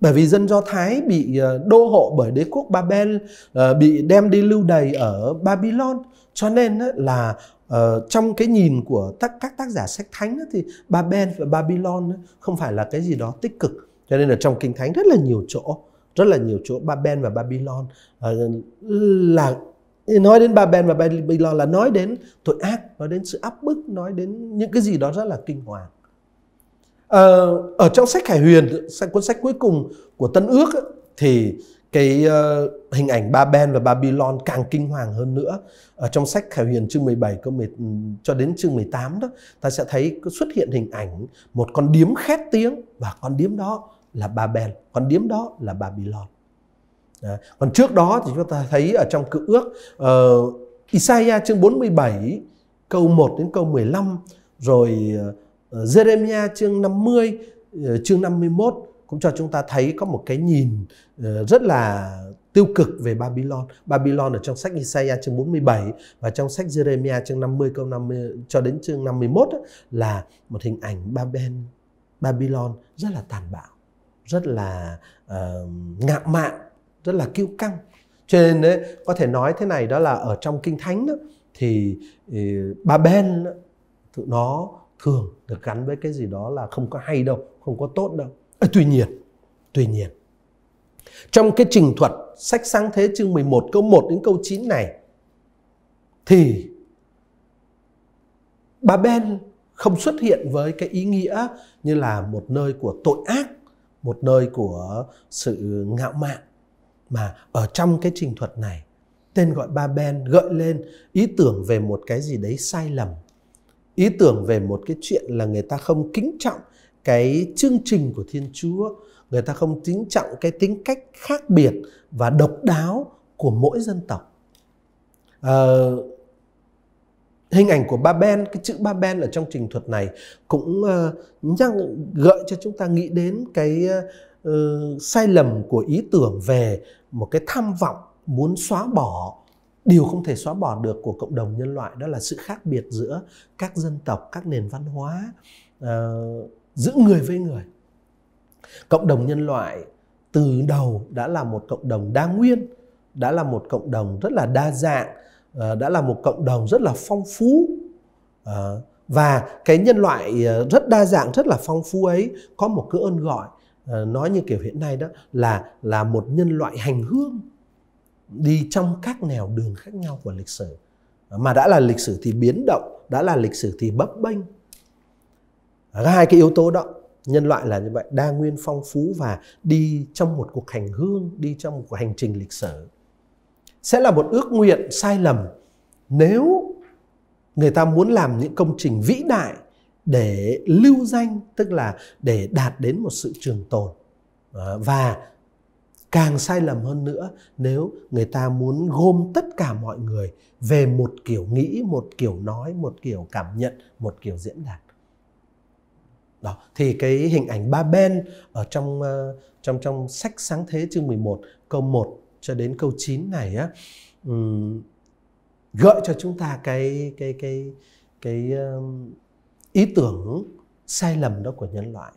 Bởi vì dân Do Thái bị ờ, đô hộ bởi đế quốc Babel, ờ, bị đem đi lưu đày ở Babylon, cho nên là Ờ, trong cái nhìn của tác, các tác giả sách thánh thì Babel và Babylon không phải là cái gì đó tích cực cho nên là trong kinh thánh rất là nhiều chỗ rất là nhiều chỗ Babel và Babylon ờ, là nói đến Babel và Babylon là nói đến tội ác nói đến sự áp bức nói đến những cái gì đó rất là kinh hoàng ờ, ở trong sách Khải Huyền cuốn sách cuối cùng của Tân ước thì cái uh, hình ảnh ba ben và Babylon càng kinh hoàng hơn nữa. Ở trong sách Khải Huyền chương 17 câu 10, cho đến chương 18 đó, ta sẽ thấy xuất hiện hình ảnh một con điếm khét tiếng và con điếm đó là ba ben, con điếm đó là Babylon. Đó. Còn trước đó thì chúng ta thấy ở trong cựu ước uh, Isaiah chương 47 câu 1 đến câu 15 rồi uh, Jeremiah chương 50 uh, chương 51 cũng cho chúng ta thấy có một cái nhìn ờ, rất là tiêu cực về Babylon. Babylon ở trong sách Isaiah chương 47 và trong sách Jeremiah chương 50 câu 50 cho đến chương 51 là một hình ảnh Babel Babylon rất là tàn bạo, rất là uh, ngạo mạn, rất là kiêu căng. Cho nên đấy, có thể nói thế này đó là ở trong kinh thánh đó, thì uh, ờ, Babel nó thường được gắn với cái gì đó là không có hay đâu, không có tốt đâu À, tuy nhiên, tuy nhiên, trong cái trình thuật sách sáng thế chương 11 câu 1 đến câu 9 này thì bà Ben không xuất hiện với cái ý nghĩa như là một nơi của tội ác, một nơi của sự ngạo mạn mà ở trong cái trình thuật này tên gọi ba ben gợi lên ý tưởng về một cái gì đấy sai lầm ý tưởng về một cái chuyện là người ta không kính trọng cái chương trình của Thiên Chúa người ta không tính trọng cái tính cách khác biệt và độc đáo của mỗi dân tộc à, hình ảnh của ba ben cái chữ ba ben ở trong trình thuật này cũng uh, nhắc gợi cho chúng ta nghĩ đến cái uh, sai lầm của ý tưởng về một cái tham vọng muốn xóa bỏ điều không thể xóa bỏ được của cộng đồng nhân loại đó là sự khác biệt giữa các dân tộc các nền văn hóa uh, giữa người với người cộng đồng nhân loại từ đầu đã là một cộng đồng đa nguyên đã là một cộng đồng rất là đa dạng ờ, đã là một cộng đồng rất là phong phú ờ, và cái nhân loại ờ, rất đa dạng rất là phong phú ấy có một cái ơn gọi nói như kiểu hiện nay đó là là một nhân loại hành hương đi trong các nẻo đường khác nhau của lịch sử mà đã là lịch sử thì biến động đã là lịch sử thì bấp bênh hai cái yếu tố đó nhân loại là như vậy đa nguyên phong phú và đi trong một cuộc hành hương đi trong một cuộc hành trình lịch sử sẽ là một ước nguyện sai lầm nếu người ta muốn làm những công trình vĩ đại để lưu danh tức là để đạt đến một sự trường tồn ờ, và càng sai lầm hơn nữa nếu người ta muốn gom tất cả mọi người về một kiểu nghĩ một kiểu nói một kiểu cảm nhận một kiểu diễn đạt đó thì cái hình ảnh ba bên ở trong ờ, trong trong sách sáng thế chương 11 câu 1 cho đến câu 9 này á um, gợi cho chúng ta cái cái cái cái um, ý tưởng sai lầm đó của nhân loại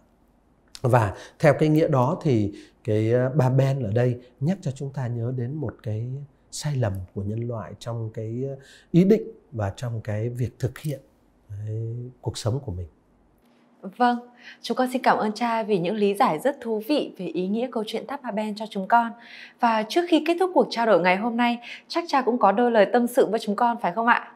và theo cái nghĩa đó thì cái ờ, ba ben ở đây nhắc cho chúng ta nhớ đến một cái sai lầm của nhân loại trong cái ờ, ý định và trong cái việc thực hiện cái cuộc sống của mình Vâng, chúng con xin cảm ơn cha vì những lý giải rất thú vị về ý nghĩa câu chuyện Tháp Ba Ben cho chúng con. Và trước khi kết thúc cuộc trao đổi ngày hôm nay, chắc cha cũng có đôi lời tâm sự với chúng con phải không ạ?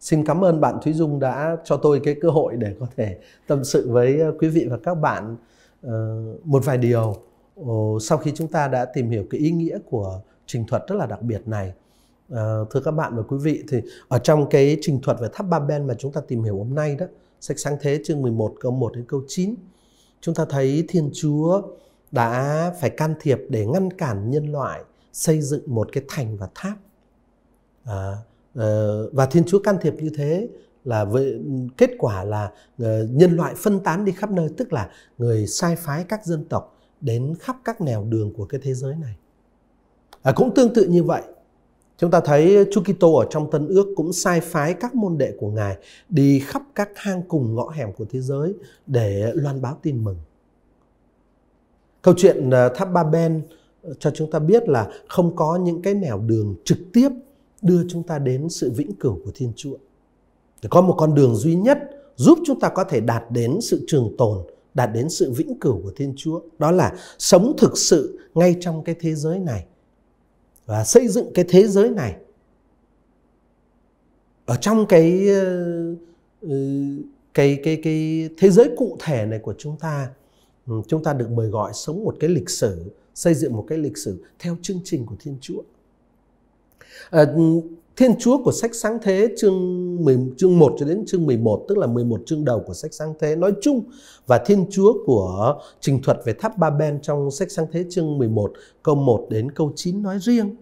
Xin cảm ơn bạn Thúy Dung đã cho tôi cái cơ hội để có thể tâm sự với ờ, quý vị và các bạn ờ, một vài điều sau khi chúng ta đã tìm hiểu cái ý nghĩa của trình thuật rất là đặc biệt này. Ờ, thưa các bạn và quý vị thì ở trong cái trình thuật về Tháp Ba Ben mà chúng ta tìm hiểu hôm nay đó sách sáng thế chương 11 câu 1 đến câu 9 chúng ta thấy Thiên Chúa đã phải can thiệp để ngăn cản nhân loại xây dựng một cái thành và tháp à, ờ, và Thiên Chúa can thiệp như thế là với kết quả là ờ, nhân loại phân tán đi khắp nơi tức là người sai phái các dân tộc đến khắp các nẻo đường của cái thế giới này à, cũng tương tự như vậy Chúng ta thấy Chúa Kitô ở trong Tân Ước cũng sai phái các môn đệ của Ngài đi khắp các hang cùng ngõ hẻm của thế giới để loan báo tin mừng. Câu chuyện à, Tháp Ba Ben ờ, cho chúng ta biết là không có những cái nẻo đường trực tiếp đưa chúng ta đến sự vĩnh cửu của Thiên Chúa. có một con đường duy nhất giúp chúng ta có thể đạt đến sự trường tồn, đạt đến sự vĩnh cửu của Thiên Chúa. Đó là sống thực sự ngay trong cái thế giới này và xây dựng cái thế giới này ở trong cái ờ, ờ, cái cái cái thế giới cụ thể này của chúng ta ừ, chúng ta được mời gọi sống một cái lịch sử xây dựng một cái lịch sử theo chương trình của thiên chúa ờ, ừ, Thiên Chúa của sách Sáng Thế chương 10, chương 1 cho đến chương 11 tức là 11 chương đầu của sách Sáng Thế nói chung và Thiên Chúa của trình thuật về tháp Ba Ben trong sách Sáng Thế chương 11 câu 1 đến câu 9 nói riêng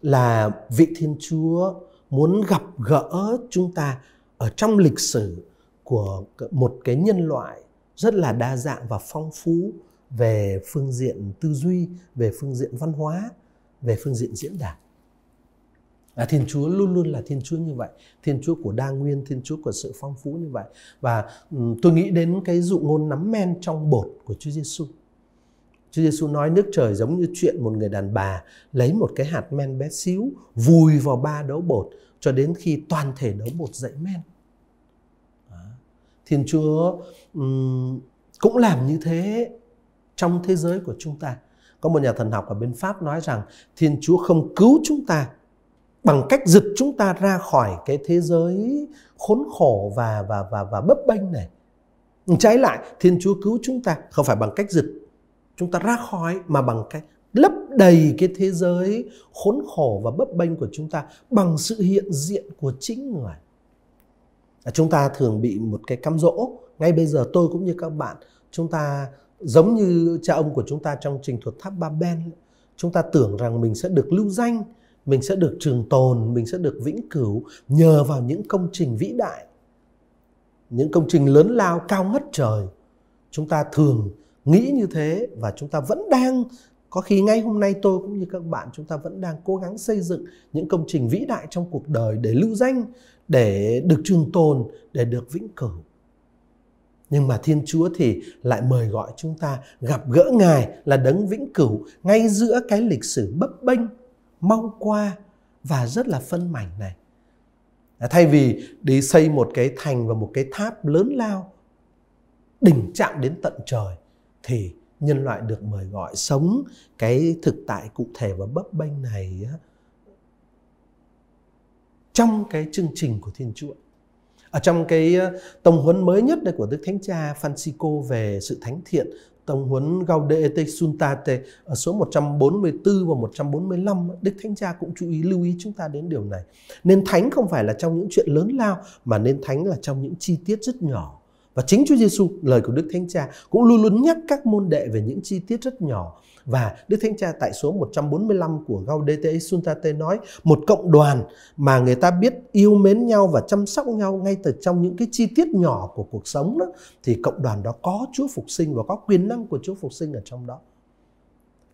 là vị Thiên Chúa muốn gặp gỡ chúng ta ở trong lịch sử của một cái nhân loại rất là đa dạng và phong phú về phương diện tư duy, về phương diện văn hóa, về phương diện diễn đạt. Và Thiên Chúa luôn luôn là Thiên Chúa như vậy, Thiên Chúa của đa nguyên, Thiên Chúa của sự phong phú như vậy. Và um, tôi nghĩ đến cái dụ ngôn nắm men trong bột của Chúa Giêsu. Chúa Giêsu nói nước trời giống như chuyện một người đàn bà lấy một cái hạt men bé xíu vùi vào ba đấu bột cho đến khi toàn thể đấu bột dậy men. Thiên Chúa um, cũng làm như thế trong thế giới của chúng ta. Có một nhà thần học ở bên Pháp nói rằng Thiên Chúa không cứu chúng ta bằng cách giật chúng ta ra khỏi cái thế giới khốn khổ và và và và bấp bênh này trái lại thiên chúa cứu chúng ta không phải bằng cách giật chúng ta ra khỏi mà bằng cách lấp đầy cái thế giới khốn khổ và bấp bênh của chúng ta bằng sự hiện diện của chính người à, chúng ta thường bị một cái cám dỗ ngay bây giờ tôi cũng như các bạn chúng ta giống như cha ông của chúng ta trong trình thuật tháp ba ben chúng ta tưởng rằng mình sẽ được lưu danh mình sẽ được trường tồn mình sẽ được vĩnh cửu nhờ vào những công trình vĩ đại những công trình lớn lao cao ngất trời chúng ta thường nghĩ như thế và chúng ta vẫn đang có khi ngay hôm nay tôi cũng như các bạn chúng ta vẫn đang cố gắng xây dựng những công trình vĩ đại trong cuộc đời để lưu danh để được trường tồn để được vĩnh cửu nhưng mà thiên chúa thì lại mời gọi chúng ta gặp gỡ ngài là đấng vĩnh cửu ngay giữa cái lịch sử bấp bênh mau qua và rất là phân mảnh này à, thay vì đi xây một cái thành và một cái tháp lớn lao đỉnh chạm đến tận trời thì nhân loại được mời gọi sống cái thực tại cụ thể và bấp bênh này trong cái chương trình của Thiên Chúa. Ở trong cái ờ, tông huấn mới nhất đây của Đức Thánh Cha Francisco về sự thánh thiện tổng huấn Gaudete Suntate ở số 144 và 145, Đức Thánh Cha cũng chú ý lưu ý chúng ta đến điều này. Nên thánh không phải là trong những chuyện lớn lao mà nên thánh là trong những chi tiết rất nhỏ và chính Chúa Giêsu, lời của Đức Thánh Cha cũng luôn luôn nhắc các môn đệ về những chi tiết rất nhỏ. Và Đức Thánh Cha tại số 145 của Gaudete Suntate nói một cộng đoàn mà người ta biết yêu mến nhau và chăm sóc nhau ngay từ trong những cái chi tiết nhỏ của cuộc sống đó thì cộng đoàn đó có Chúa phục sinh và có quyền năng của Chúa phục sinh ở trong đó.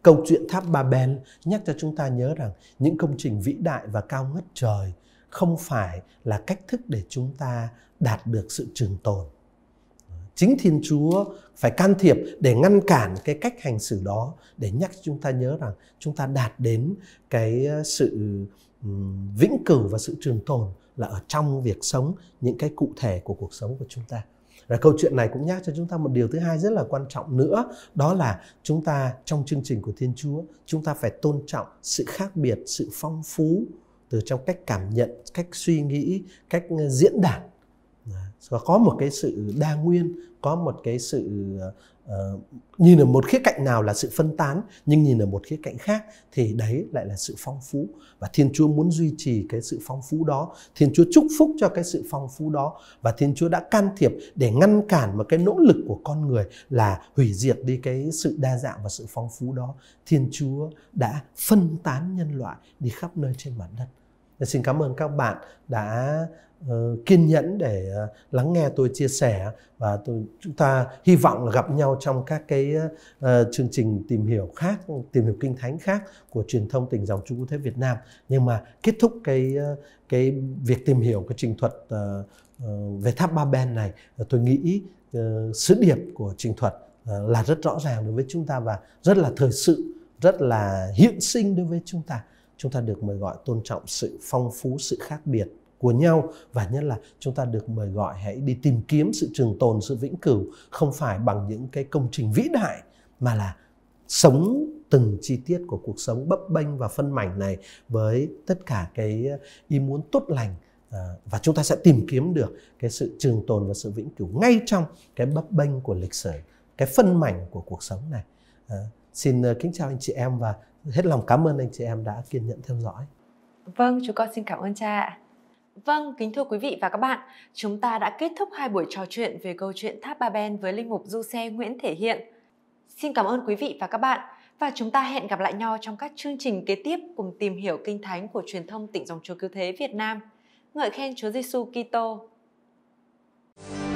Câu chuyện tháp Ba Bèn nhắc cho chúng ta nhớ rằng những công trình vĩ đại và cao ngất trời không phải là cách thức để chúng ta đạt được sự trường tồn chính Thiên Chúa phải can thiệp để ngăn cản cái cách hành xử đó để nhắc chúng ta nhớ rằng chúng ta đạt đến cái ờ, sự vĩnh cửu và sự trường tồn là ở trong việc sống những cái cụ thể của cuộc sống của chúng ta. Rồi câu chuyện này cũng nhắc cho chúng ta một điều thứ hai rất là quan trọng nữa, đó là chúng ta trong chương trình của Thiên Chúa, chúng ta phải tôn trọng sự khác biệt, sự phong phú từ trong cách cảm nhận, cách suy nghĩ, cách ờ, diễn đạt và có một cái sự đa nguyên có một cái sự uh, nhìn ở một khía cạnh nào là sự phân tán nhưng nhìn ở một khía cạnh khác thì đấy lại là sự phong phú và thiên chúa muốn duy trì cái sự phong phú đó thiên chúa chúc phúc cho cái sự phong phú đó và thiên chúa đã can thiệp để ngăn cản một cái nỗ lực của con người là hủy diệt đi cái sự đa dạng và sự phong phú đó thiên chúa đã phân tán nhân loại đi khắp nơi trên mặt đất dạ, Xin cảm ơn các bạn đã Ờ, kiên nhẫn để ờ, lắng nghe tôi chia sẻ và tôi chúng ta hy vọng là gặp nhau trong các cái uh, chương trình tìm hiểu khác tìm hiểu kinh thánh khác của truyền thông tỉnh dòng Trung Quốc Thế Việt Nam nhưng mà kết thúc cái cái việc tìm hiểu cái trình thuật uh, về tháp ba ben này tôi nghĩ uh, sứ điệp của trình thuật uh, là rất rõ ràng đối với chúng ta và rất là thời sự rất là hiện sinh đối với chúng ta chúng ta được mời gọi tôn trọng sự phong phú sự khác biệt của nhau và nhất là chúng ta được mời gọi hãy đi tìm kiếm sự trường tồn sự vĩnh cửu không phải bằng những cái công trình vĩ đại mà là sống từng chi tiết của cuộc sống bấp bênh và phân mảnh này với tất cả cái ờ, ý muốn tốt lành ờ, và chúng ta sẽ tìm kiếm được cái sự trường tồn và sự vĩnh cửu ngay trong cái bấp bênh của lịch sử cái phân mảnh của cuộc sống này ờ, xin kính chào anh chị em và hết lòng cảm ơn anh chị em đã kiên nhẫn theo dõi vâng chúng con xin cảm ơn cha ạ Vâng, kính thưa quý vị và các bạn, chúng ta đã kết thúc hai buổi trò chuyện về câu chuyện Tháp Ba Ben với linh mục du xe Nguyễn Thể Hiện. Xin cảm ơn quý vị và các bạn và chúng ta hẹn gặp lại nhau trong các chương trình kế tiếp cùng tìm hiểu kinh thánh của truyền thông tỉnh dòng Chúa Cứu Thế Việt Nam. Ngợi khen Chúa Giêsu Kitô. thank you